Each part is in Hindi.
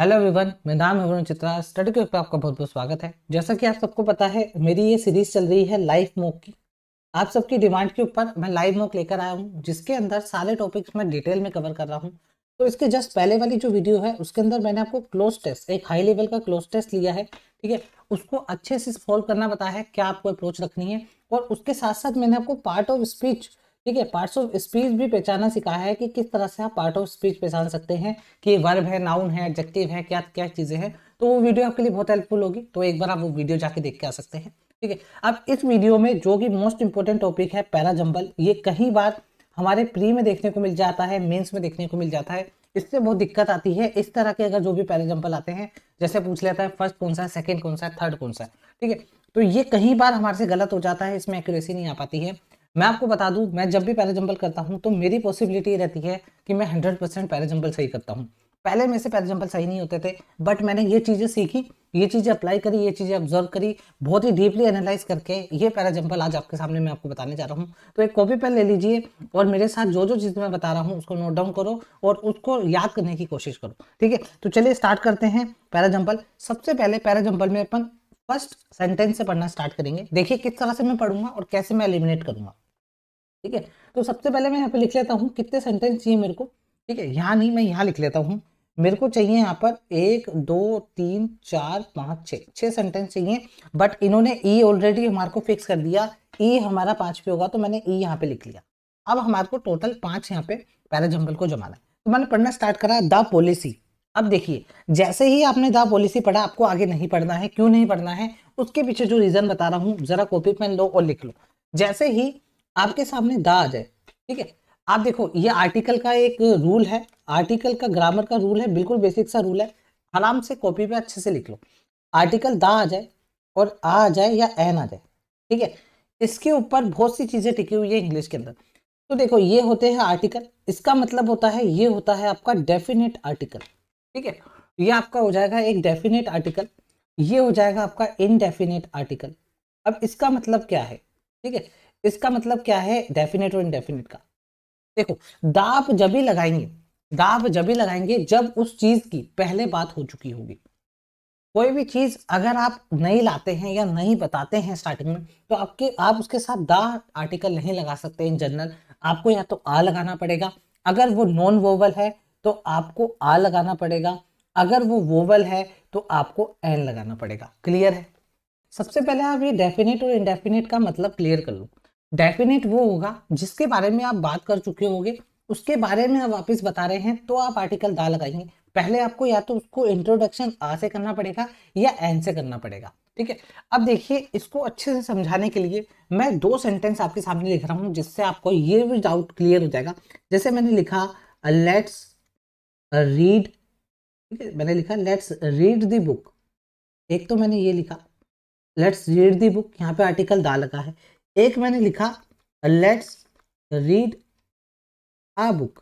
हेलो एवरीवन मेरा नाम है वरुण चित्रा स्टडी के आपका बहुत बहुत स्वागत है जैसा कि आप सबको पता है मेरी ये सीरीज चल रही है लाइव मोक की आप सबकी डिमांड के ऊपर मैं लाइव मोक लेकर आया हूँ जिसके अंदर सारे टॉपिक्स मैं डिटेल में कवर कर रहा हूँ तो इसके जस्ट पहले वाली जो वीडियो है उसके अंदर मैंने आपको क्लोज टेस्ट एक हाई लेवल का क्लोज टेस्ट लिया है ठीक है उसको अच्छे से फॉलो करना बताया है क्या आपको अप्रोच रखनी है और उसके साथ साथ मैंने आपको पार्ट ऑफ स्पीच ठीक है पार्ट्स ऑफ स्पीच भी पहचाना सिखाया है कि किस तरह से आप पार्ट ऑफ स्पीच पहचान सकते हैं कि वर्ब है नाउन है एडजेक्टिव है क्या क्या चीज़ें हैं तो वो वीडियो आपके लिए बहुत हेल्पफुल होगी तो एक बार आप वो वीडियो जाके देख के आ सकते हैं ठीक है अब इस वीडियो में जो कि मोस्ट इंपॉर्टेंट टॉपिक है जम्बल ये कई बार हमारे प्री में देखने को मिल जाता है मेन्स में देखने को मिल जाता है इससे बहुत दिक्कत आती है इस तरह के अगर जो भी जम्बल आते हैं जैसे पूछ लेता है फर्स्ट कौन सा है सेकेंड कौन सा है थर्ड कौन सा है ठीक है तो ये कहीं बार हमारे से गलत हो जाता है इसमें एक्यूरेसी नहीं आ पाती है मैं आपको बता दूं मैं जब भी पैरा जंपल करता हूं तो मेरी पॉसिबिलिटी रहती है कि मैं हंड्रेड परसेंट पैरा जंपल सही करता हूं पहले मेरे से पैरा जंपल सही नहीं होते थे बट मैंने ये चीज़ें सीखी ये चीज़ें अप्लाई करी ये चीज़ें ऑब्जर्व करी बहुत ही डीपली एनालाइज करके ये पैरा आज आपके सामने मैं आपको बताने जा रहा हूँ तो एक कॉपी पेन ले लीजिए और मेरे साथ जो जो चीज़ मैं बता रहा हूँ उसको नोट डाउन करो और उसको याद करने की कोशिश करो ठीक है तो चलिए स्टार्ट करते हैं पैरा जंपल सबसे पहले पैरा जंपल में अपन फर्स्ट सेंटेंस से पढ़ना स्टार्ट करेंगे देखिए किस तरह से मैं पढ़ूंगा और कैसे मैं एलिमिनेट करूंगा ठीक है तो सबसे पहले मैं यहाँ पे लिख लेता हूँ कितने सेंटेंस चाहिए मेरे को ठीक है यहाँ नहीं मैं यहाँ लिख लेता हूँ मेरे को चाहिए यहाँ पर एक दो तीन चार पाँच छः छः सेंटेंस चाहिए बट इन्होंने ई e ऑलरेडी हमारे को फिक्स कर दिया ई e हमारा पाँच पे होगा तो मैंने ई e यहाँ पे लिख लिया अब हमारे को टोटल पाँच यहाँ पे पैरा जंबल को जमाना है तो मैंने पढ़ना स्टार्ट करा द पॉलिसी अब देखिए जैसे ही आपने द पॉलिसी पढ़ा आपको आगे नहीं पढ़ना है क्यों नहीं पढ़ना है उसके पीछे जो रीज़न बता रहा हूँ ज़रा कॉपी पेन लो और लिख लो जैसे ही आपके सामने द आ जाए ठीक है आप देखो ये आर्टिकल का एक रूल है आर्टिकल का ग्रामर का रूल है बिल्कुल बेसिक सा रूल है आराम से कॉपी पे अच्छे से लिख लो आर्टिकल द आ जाए और आ आ जाए या एन आ जाए ठीक है इसके ऊपर बहुत सी चीज़ें टिकी हुई है इंग्लिश के अंदर तो देखो ये होते हैं आर्टिकल इसका मतलब होता है ये होता है आपका डेफिनेट आर्टिकल ठीक है तो ये आपका हो जाएगा एक डेफिनेट आर्टिकल ये हो जाएगा आपका इनडेफिनेट आर्टिकल अब इसका मतलब क्या है ठीक है इसका मतलब क्या है डेफिनेट और इनडेफिनेट का देखो दाप जब भी लगाएंगे दाप जब भी लगाएंगे जब उस चीज की पहले बात हो चुकी होगी कोई भी चीज अगर आप नहीं लाते हैं या नहीं बताते हैं स्टार्टिंग में तो आपके आप उसके साथ दा आर्टिकल नहीं लगा सकते इन जनरल आपको या तो आ लगाना पड़ेगा अगर वो नॉन वोवल है तो आपको आ लगाना पड़ेगा अगर वो वोवल है तो आपको एन लगाना पड़ेगा क्लियर है सबसे पहले आप ये डेफिनेट और इनडेफिनेट का मतलब क्लियर कर लो डेफिनेट वो होगा जिसके बारे में आप बात कर चुके होंगे उसके बारे में आप वापस बता रहे हैं तो आप आर्टिकल दा लगाएंगे पहले आपको या तो उसको इंट्रोडक्शन आ से करना पड़ेगा या एन से करना पड़ेगा ठीक है अब देखिए इसको अच्छे से समझाने के लिए मैं दो सेंटेंस आपके सामने लिख रहा हूँ जिससे आपको ये भी डाउट क्लियर हो जाएगा जैसे मैंने लिखा लेट्स रीड ठीक है मैंने लिखा लेट्स रीड द बुक एक तो मैंने ये लिखा लेट्स रीड द बुक यहाँ पे आर्टिकल दा लगा है एक मैंने लिखा लेट्स रीड आ बुक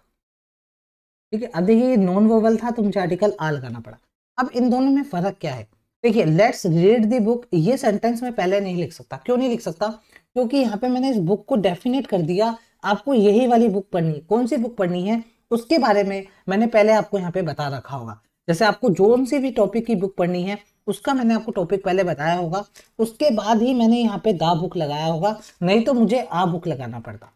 ठीक है अब देखिए ये नॉन वोवल था तो मुझे आर्टिकल आ लगाना पड़ा अब इन दोनों में फर्क क्या है देखिए लेट्स रीड दी बुक ये सेंटेंस मैं पहले नहीं लिख सकता क्यों नहीं लिख सकता क्योंकि यहाँ पे मैंने इस बुक को डेफिनेट कर दिया आपको यही वाली बुक पढ़नी है कौन सी बुक पढ़नी है उसके बारे में मैंने पहले आपको यहाँ पे बता रखा होगा जैसे आपको जोन से भी टॉपिक की बुक पढ़नी है उसका मैंने आपको टॉपिक पहले बताया होगा उसके बाद ही मैंने यहाँ पे दा बुक लगाया होगा नहीं तो मुझे आ बुक लगाना पड़ता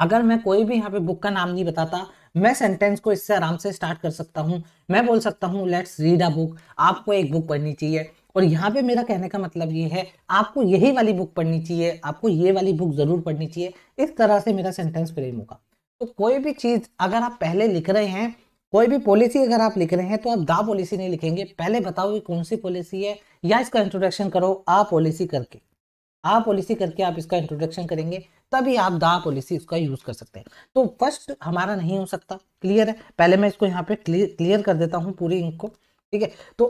अगर मैं कोई भी यहाँ पे बुक का नाम नहीं बताता मैं सेंटेंस को इससे आराम से स्टार्ट कर सकता हूँ मैं बोल सकता हूँ लेट्स रीड अ बुक आपको एक बुक पढ़नी चाहिए और यहाँ पे मेरा कहने का मतलब ये है आपको यही वाली बुक पढ़नी चाहिए आपको ये वाली बुक ज़रूर पढ़नी चाहिए इस तरह से मेरा सेंटेंस फ्रेम होगा तो कोई भी चीज़ अगर आप पहले लिख रहे हैं कोई भी पॉलिसी अगर आप लिख रहे हैं तो आप दा पॉलिसी नहीं लिखेंगे पहले बताओ कि कौन सी पॉलिसी है या इसका इंट्रोडक्शन करो आ पॉलिसी करके आ पॉलिसी करके आप इसका इंट्रोडक्शन करेंगे तभी आप दा पॉलिसी उसका यूज कर सकते हैं तो फर्स्ट हमारा नहीं हो सकता क्लियर है पहले मैं इसको यहाँ पे क्लियर कर देता हूँ पूरी इंक को ठीक है तो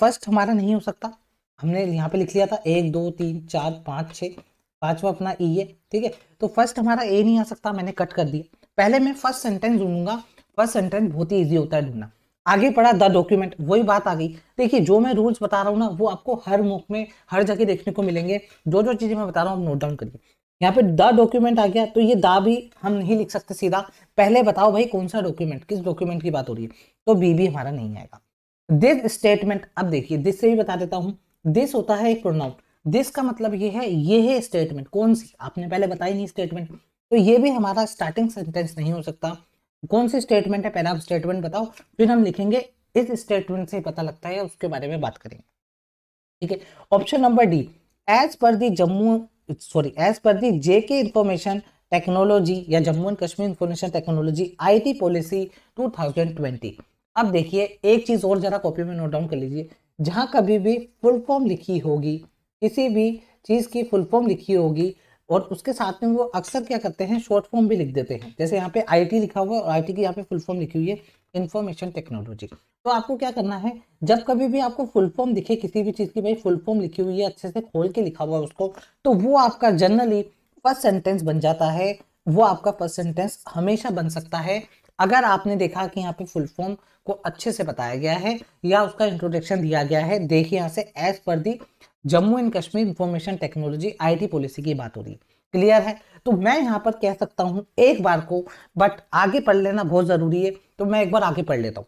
फर्स्ट हमारा नहीं हो सकता हमने यहाँ पे लिख लिया था एक दो तीन चार पाँच छः पाँचवा अपना ई e है ठीक है तो फर्स्ट हमारा ए नहीं आ सकता मैंने कट कर दिया पहले मैं फर्स्ट सेंटेंस ढूंढूंगा फर्स्ट सेंटेंस बहुत ही ईजी होता है ढूंढना आगे पढ़ा द डॉक्यूमेंट वही बात आ गई देखिए जो मैं रूल्स बता रहा हूँ ना वो आपको हर मुख में हर जगह देखने को मिलेंगे जो जो चीज़ें मैं बता रहा हूँ आप नोट डाउन करिए यहाँ पे द डॉक्यूमेंट आ गया तो ये दा भी हम नहीं लिख सकते सीधा पहले बताओ भाई कौन सा डॉक्यूमेंट किस डॉक्यूमेंट की बात हो रही है तो बी भी हमारा नहीं आएगा दिस स्टेटमेंट अब देखिए दिस से भी बता देता हूँ दिस होता है एक प्रोनाउन दिस का मतलब ये है ये है स्टेटमेंट कौन सी आपने पहले बताई नहीं स्टेटमेंट तो ये भी हमारा स्टार्टिंग सेंटेंस नहीं हो सकता कौन सी स्टेटमेंट है पहले आप स्टेटमेंट बताओ फिर हम लिखेंगे इस स्टेटमेंट से पता लगता है उसके बारे में बात करेंगे ठीक है option number D as per the Jammu sorry as per दी जे के इंफॉर्मेशन टेक्नोलॉजी या Jammu and Kashmir information technology IT policy 2020 अब देखिए एक चीज़ और ज़रा कॉपी में नोट डाउन कर लीजिए जहां कभी भी फुल फॉर्म लिखी होगी किसी भी चीज़ की फुल फॉर्म लिखी होगी और उसके साथ में वो अक्सर क्या करते हैं शॉर्ट फॉर्म भी लिख देते हैं जैसे यहाँ पे आईटी लिखा हुआ है और आईटी की यहाँ पे फुल फॉर्म लिखी हुई है इन्फॉर्मेशन टेक्नोलॉजी तो आपको क्या करना है जब कभी भी आपको फुल फॉर्म दिखे किसी भी चीज़ की भाई फुल फॉर्म लिखी हुई है अच्छे से खोल के लिखा हुआ है उसको तो वो आपका जनरली फर्स्ट सेंटेंस बन जाता है वो आपका फर्स्ट सेंटेंस हमेशा बन सकता है अगर आपने देखा कि यहाँ पे फुल फॉर्म को अच्छे से बताया गया है या उसका इंट्रोडक्शन दिया गया है देखिए यहाँ से as per the Jammu and Kashmir information technology IT policy की बात हो रही है क्लियर है तो मैं यहाँ पर कह सकता हूँ एक बार को बट आगे पढ़ लेना बहुत ज़रूरी है तो मैं एक बार आगे पढ़ लेता हूँ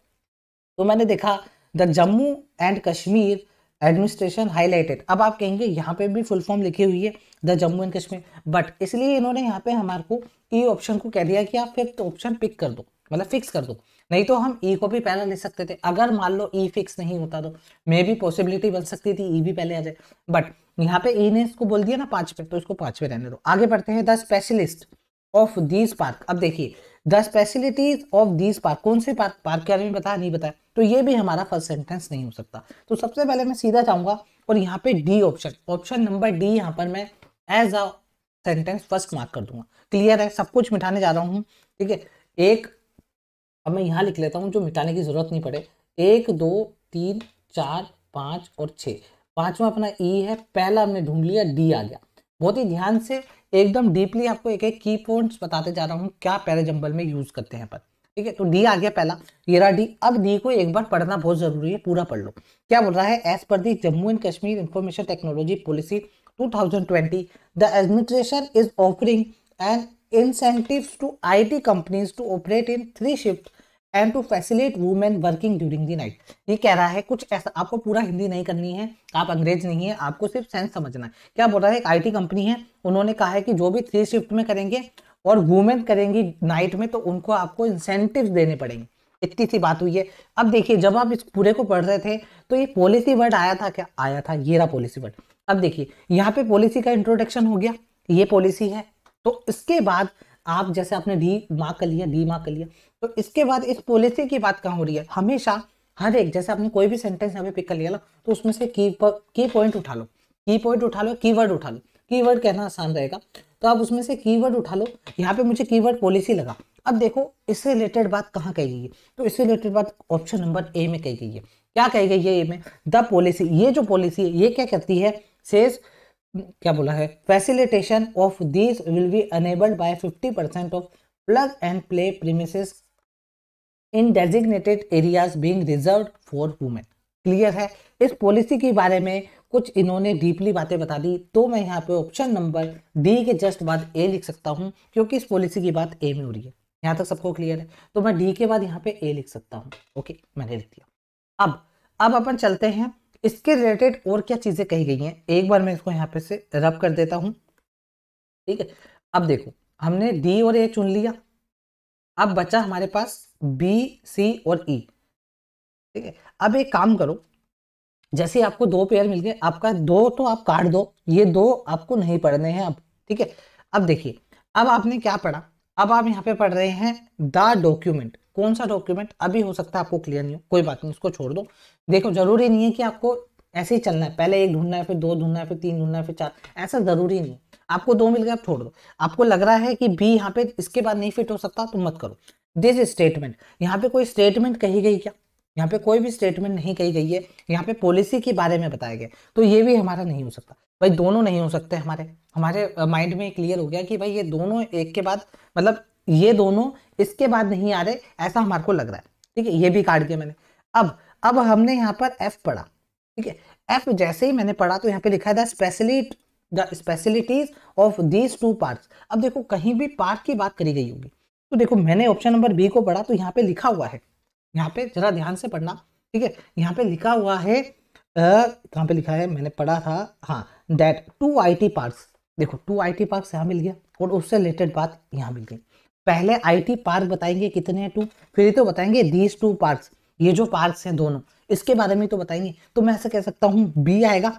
तो मैंने देखा the Jammu and Kashmir administration highlighted अब आप कहेंगे यहाँ पे भी फुल फॉर्म लिखी हुई है the Jammu and Kashmir but इसलिए इन्होंने यहाँ पे हमारे को ई e ऑप्शन को कह दिया कि आप फिफ्थ ऑप्शन पिक कर दो मतलब फिक्स कर दो नहीं तो हम ई e को भी पहले ले सकते थे अगर मान लो ई e फिक्स नहीं होता तो मे भी पॉसिबिलिटी बन सकती थी ई e भी पहले आ जाए बट यहाँ पे ई e ने इसको बोल दिया ना पांच पे तो इसको पांच पे रहने दो आगे बढ़ते हैं the specialist of these park अब देखिए the specialities of these park कौन से पार्क पार्क के बारे में बताया नहीं बताया तो ये भी हमारा फर्स्ट सेंटेंस नहीं हो सकता तो सबसे पहले मैं सीधा जाऊंगा और यहाँ पे D option option number D यहाँ पर मैं as a sentence first mark कर दूंगा क्लियर है सब कुछ मिटाने जा रहा हूँ ठीक है एक अब मैं यहाँ लिख लेता हूँ जो मिटाने की ज़रूरत नहीं पड़े एक दो तीन चार पाँच और छः पाँचवा अपना ई e है पहला हमने ढूंढ लिया डी आ गया बहुत ही ध्यान से एकदम डीपली आपको एक एक की पॉइंट्स बताते जा रहा हूँ क्या पैरे जंबल में यूज़ करते हैं पर ठीक है तो डी आ गया पहला ये रहा डी अब डी को एक बार पढ़ना बहुत ज़रूरी है पूरा पढ़ लो क्या बोल रहा है as per the Jammu and Kashmir information technology policy twenty the administration is offering and to I T companies to operate in three shift and to facilitate women working during the night ये कह रहा है कुछ ऐसा आपको पूरा हिंदी नहीं करनी है आप अंग्रेज नहीं है आपको सिर्फ सेंस समझना है क्या बोल रहा है एक आईटी कंपनी है उन्होंने कहा है कि जो भी थ्री शिफ्ट में करेंगे और वुमेन करेंगी नाइट में तो उनको आपको इंसेंटिव देने पड़ेंगे इतनी सी बात हुई है अब देखिए जब आप इस पूरे को पढ़ रहे थे तो ये पॉलिसी वर्ड आया था क्या आया था ये रहा पॉलिसी वर्ड अब देखिए यहाँ पे पॉलिसी का इंट्रोडक्शन हो गया ये पॉलिसी है तो इसके बाद आप जैसे आपने डी मार्क कर लिया डी मार्क कर लिया तो इसके बाद इस पॉलिसी की बात कहाँ हो रही है हमेशा हर एक जैसे आपने कोई भी सेंटेंस यहाँ पे पिक कर लिया ना तो उसमें से की की पॉइंट उठा लो की पॉइंट उठा लो वर्ड उठा लो वर्ड कहना आसान रहेगा तो आप उसमें से वर्ड उठा लो यहाँ पे मुझे वर्ड पॉलिसी लगा अब देखो इससे रिलेटेड बात कहाँ कही गई है तो इससे रिलेटेड बात ऑप्शन नंबर ए में कही गई है क्या कही गई है ए में द पॉलिसी ये जो पॉलिसी है ये क्या करती है सेज क्या बोला है facilitation of this will be enabled by 50 percent of plug and play premises in designated areas being reserved for women clear है इस पॉलिसी के बारे में कुछ इन्होंने डीपली बातें बता दी तो मैं यहाँ पे ऑप्शन नंबर डी के जस्ट बाद ए लिख सकता हूँ क्योंकि इस पॉलिसी की बात ए में हो रही है यहाँ तक सबको क्लियर है तो मैं डी के बाद यहाँ पे ए लिख सकता हूँ ओके मैंने लिख दिया अब अब अपन चलते हैं इसके रिलेटेड और क्या चीज़ें कही गई हैं एक बार मैं इसको यहाँ पे से रब कर देता हूँ ठीक है अब देखो हमने डी और ए चुन लिया अब बचा हमारे पास बी सी और ई e. ठीक है अब एक काम करो जैसे आपको दो पेयर मिल गए आपका दो तो आप काट दो ये दो आपको नहीं पढ़ने हैं अब ठीक है अब देखिए अब आपने क्या पढ़ा अब आप यहाँ पे पढ़ रहे हैं द डॉक्यूमेंट कौन सा डॉक्यूमेंट अभी हो सकता है आपको क्लियर नहीं हो कोई बात नहीं उसको छोड़ दो देखो जरूरी नहीं है कि आपको ऐसे ही चलना है पहले एक ढूंढना है फिर दो ढूंढना है फिर तीन ढूंढना है फिर चार ऐसा ज़रूरी नहीं आपको दो मिल गए आप छोड़ दो आपको लग रहा है कि बी यहाँ पे इसके बाद नहीं फिट हो सकता तो मत करो दिस स्टेटमेंट यहाँ पे कोई स्टेटमेंट कही गई क्या यहाँ पे कोई भी स्टेटमेंट नहीं कही गई है यहाँ पे पॉलिसी के बारे में बताया गया तो ये भी हमारा नहीं हो सकता भाई दोनों नहीं हो सकते हमारे हमारे माइंड में क्लियर हो गया कि भाई ये दोनों एक के बाद मतलब ये दोनों इसके बाद नहीं आ रहे ऐसा हमारे को लग रहा है ठीक है ये भी काट दिया मैंने अब अब हमने यहाँ पर एफ पढ़ा ठीक है एफ जैसे ही मैंने पढ़ा तो यहाँ पे लिखा था specially the specialities of these two parts अब देखो कहीं भी पार्ट की बात करी गई होगी तो देखो मैंने ऑप्शन नंबर बी को पढ़ा तो यहाँ पे लिखा हुआ है यहाँ पे जरा ध्यान से पढ़ना ठीक है यहाँ पे लिखा हुआ है कहाँ पे लिखा है मैंने पढ़ा था हाँ that two I T parks देखो टू आई टी पार्क्स यहाँ मिल गया और उससे रिलेटेड बात यहाँ मिल गई पहले आई टी पार्क बताएंगे कितने हैं टू फिर तो बताएंगे दीज टू पार्क्स ये जो पार्ट्स हैं दोनों इसके बारे में तो बताएंगे तो मैं ऐसा कह सकता हूँ बी आएगा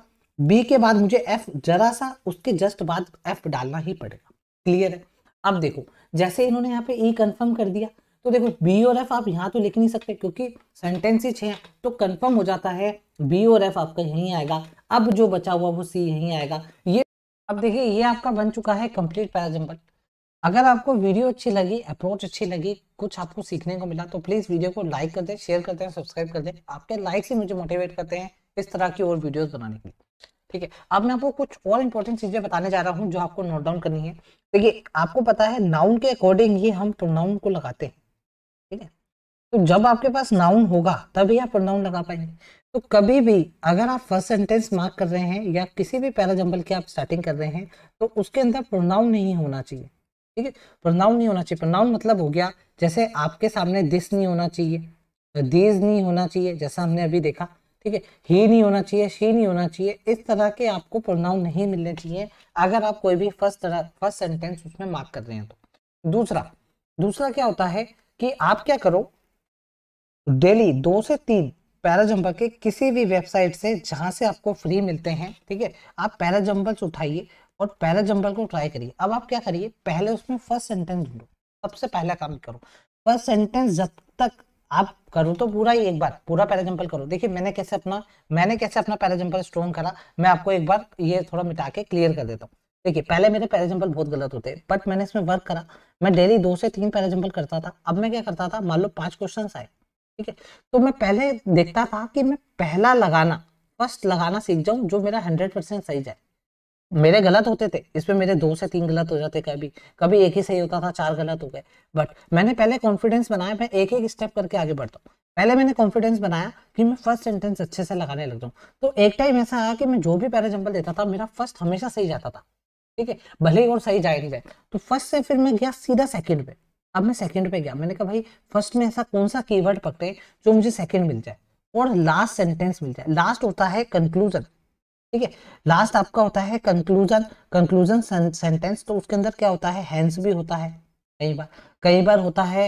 बी के बाद मुझे एफ जरा सा उसके जस्ट बाद एफ डालना ही पड़ेगा क्लियर है अब देखो जैसे इन्होंने यहाँ पे ई e कन्फर्म कर दिया तो देखो बी और एफ आप यहाँ तो लिख नहीं सकते क्योंकि सेंटेंस ही छः तो कन्फर्म हो जाता है बी और एफ आपका यहीं आएगा अब जो बचा हुआ वो सी यहीं आएगा ये अब देखिए ये आपका बन चुका है कंप्लीट पैराजम्बल अगर आपको वीडियो अच्छी लगी अप्रोच अच्छी लगी कुछ आपको सीखने को मिला तो प्लीज़ वीडियो को लाइक कर दें शेयर कर दें सब्सक्राइब कर दें आपके लाइक से मुझे मोटिवेट करते हैं इस तरह की और वीडियोस बनाने के लिए ठीक है अब मैं आपको कुछ और इंपॉर्टेंट चीज़ें बताने जा रहा हूँ जो आपको नोट डाउन करनी है देखिए तो आपको पता है नाउन के अकॉर्डिंग ही हम प्रोनाउन को लगाते हैं ठीक है तो जब आपके पास नाउन होगा तभी आप प्रोनाउन लगा पाएंगे तो कभी भी अगर आप फर्स्ट सेंटेंस मार्क कर रहे हैं या किसी भी पैराजम्बल की आप स्टार्टिंग कर रहे हैं तो उसके अंदर प्रोनाउन नहीं होना चाहिए ठीक है प्रोनाउन नहीं होना चाहिए प्रोनाउन मतलब हो गया जैसे आपके सामने दिस नहीं होना चाहिए दिस तो नहीं होना चाहिए जैसा हमने अभी देखा ठीक है ही नहीं होना चाहिए शी नहीं होना चाहिए इस तरह के आपको प्रोनाउन नहीं मिलने चाहिए अगर आप कोई भी फर्स्ट तरह फर्स्ट सेंटेंस उसमें मार्क कर रहे हैं तो दूसरा दूसरा क्या होता है कि आप क्या करो डेली दो से तीन पैराजम्पर के किसी भी वेबसाइट से जहां से आपको फ्री मिलते हैं ठीक है आप पैराजम्पर्स उठाइए और पहले जम्बल को ट्राई करिए अब आप क्या करिए पहले उसमें फर्स्ट सेंटेंस ढूंढो सबसे पहला काम करो फर्स्ट सेंटेंस जब तक आप करो तो पूरा ही एक बार पूरा पैराजम्पल करो देखिए मैंने कैसे अपना मैंने कैसे अपना पैराजम्पल स्ट्रॉन्ग करा मैं आपको एक बार ये थोड़ा मिटा के क्लियर कर देता हूँ देखिए पहले मेरे पैराजम्पल बहुत गलत होते बट मैंने इसमें वर्क करा मैं डेली दो से तीन पैराजम्पल करता था अब मैं क्या करता था मान लो पांच क्वेश्चन आए ठीक है तो मैं पहले देखता था कि मैं पहला लगाना फर्स्ट लगाना सीख जाऊँ जो मेरा हंड्रेड परसेंट सही जाए मेरे गलत होते थे इसमें मेरे दो से तीन गलत हो जाते कभी कभी एक ही सही होता था चार गलत हो गए बट मैंने पहले कॉन्फिडेंस बनाया मैं एक एक स्टेप करके आगे बढ़ता हूँ पहले मैंने कॉन्फिडेंस बनाया कि मैं फर्स्ट सेंटेंस अच्छे से लगाने लग जाऊँ तो एक टाइम ऐसा आया कि मैं जो भी पैराजम्पल देता था मेरा फर्स्ट हमेशा सही जाता था ठीक है भले ही और सही जाए नहीं जाए तो फर्स्ट से फिर मैं गया सीधा सेकेंड पे अब मैं सेकेंड पे गया मैंने कहा भाई फर्स्ट में ऐसा कौन सा कीवर्ड पकड़े जो मुझे सेकेंड मिल जाए और लास्ट सेंटेंस मिल जाए लास्ट होता है कंक्लूजन ठीक है लास्ट आपका होता है कंक्लूजन कंक्लूजन सेंटेंस तो उसके अंदर क्या होता है हैंस भी होता है कई बार कई बार होता है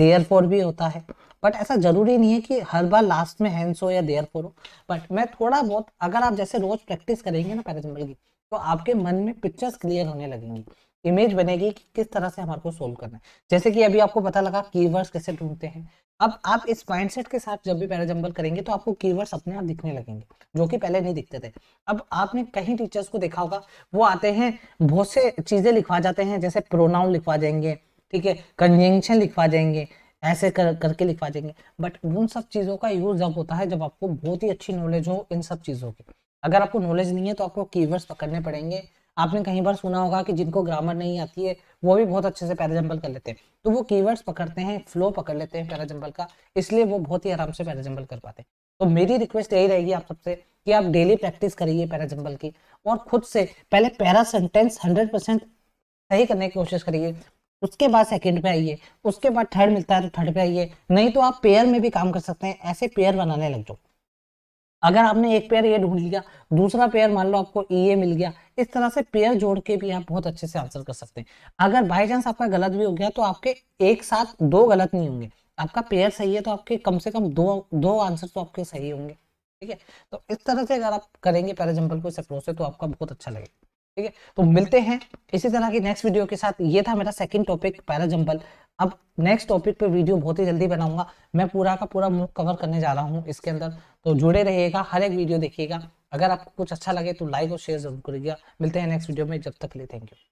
देयर फॉर भी होता है बट ऐसा जरूरी नहीं है कि हर बार लास्ट में हैंस हो या देयर फॉर हो बट मैं थोड़ा बहुत अगर आप जैसे रोज प्रैक्टिस करेंगे ना पैराजम्बल की तो आपके मन में पिक्चर्स क्लियर होने लगेंगी इमेज बनेगी कि किस तरह से हमारे को सोल्व करना है जैसे कि अभी आपको पता लगा कीवर्ड्स कैसे ढूंढते हैं अब आप इस सेट के साथ जब भी पैराजम्बल करेंगे तो आपको कीवर्ड्स अपने आप दिखने लगेंगे जो कि पहले नहीं दिखते थे अब आपने कहीं टीचर्स को देखा होगा वो आते हैं बहुत से चीजें लिखवा जाते हैं जैसे प्रोनाउन लिखवा जाएंगे ठीक है कंजेंशन लिखवा जाएंगे ऐसे कर करके लिखवा जाएंगे बट उन सब चीज़ों का यूज जब होता है जब आपको बहुत ही अच्छी नॉलेज हो इन सब चीज़ों की अगर आपको नॉलेज नहीं है तो आपको कीवर्ड्स पकड़ने पड़ेंगे आपने कहीं बार सुना होगा कि जिनको ग्रामर नहीं आती है वो भी बहुत अच्छे से पैराजम्बल कर लेते हैं तो वो कीवर्ड्स पकड़ते हैं फ्लो पकड़ लेते हैं पैराजम्बल का इसलिए वो बहुत ही आराम से पैराजम्बल कर पाते हैं तो मेरी रिक्वेस्ट यही रहेगी आप सबसे कि आप डेली प्रैक्टिस करिए पैराजम्बल की और खुद से पहले पैरा सेंटेंस हंड्रेड परसेंट सही करने की कोशिश करिए उसके बाद सेकंड पे आइए उसके बाद थर्ड मिलता है तो थर्ड पे आइए नहीं तो आप पेयर में भी काम कर सकते हैं ऐसे पेयर बनाने लग जाओ अगर आपने एक पेयर ये ढूंढ लिया दूसरा पेयर मान लो आपको ई e ए मिल गया इस तरह से पेयर जोड़ के भी आप बहुत अच्छे से आंसर कर सकते हैं अगर बाई चांस आपका गलत भी हो गया तो आपके एक साथ दो गलत नहीं होंगे आपका पेयर सही है तो आपके कम से कम दो दो आंसर तो आपके सही होंगे ठीक है तो इस तरह से अगर आप करेंगे एग्जाम्पल को इस अप्रोच से तो आपका बहुत अच्छा लगेगा ठीक है तो मिलते हैं इसी तरह की नेक्स्ट वीडियो के साथ ये था मेरा सेकंड टॉपिक पैराजम्पल अब नेक्स्ट टॉपिक पे वीडियो बहुत ही जल्दी बनाऊंगा मैं पूरा का पूरा मूव कवर करने जा रहा हूँ इसके अंदर तो जुड़े रहिएगा हर एक वीडियो देखिएगा अगर आपको कुछ अच्छा लगे तो लाइक और शेयर जरूर करिएगा मिलते हैं नेक्स्ट वीडियो में जब तक ले थैंक यू